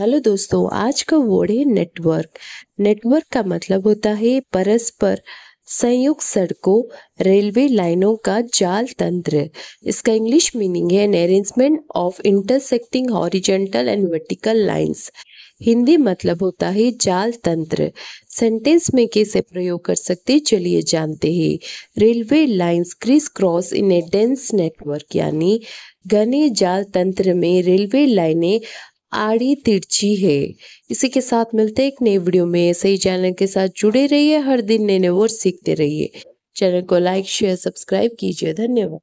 hello दोस्तों आज का वर्ड है नेटवर्क नेटवर्क का मतलब होता है परस्पर संयुक्त सड़कों रेलवे लाइनों का जाल तंत्र इसका इंग्लिश मीनिंग है an arrangement of intersecting horizontal and vertical lines Hindi मतलब होता है जाल तंत्र सेंटेंस में कैसे प्रयोग कर सकते चलिए जानते हैं railway lines criss cross in a dense network यानी घने जाल तंत्र में रेलवे लाइनें आड़ी तिरछी है इसी के साथ मिलते एक नए वीडियो में सही चैनल के साथ जुड़े रहिए हर दिन नए नए वर्ड सीखते रहिए चैनल को लाइक शेयर सब्सक्राइब कीजिए धन्यवाद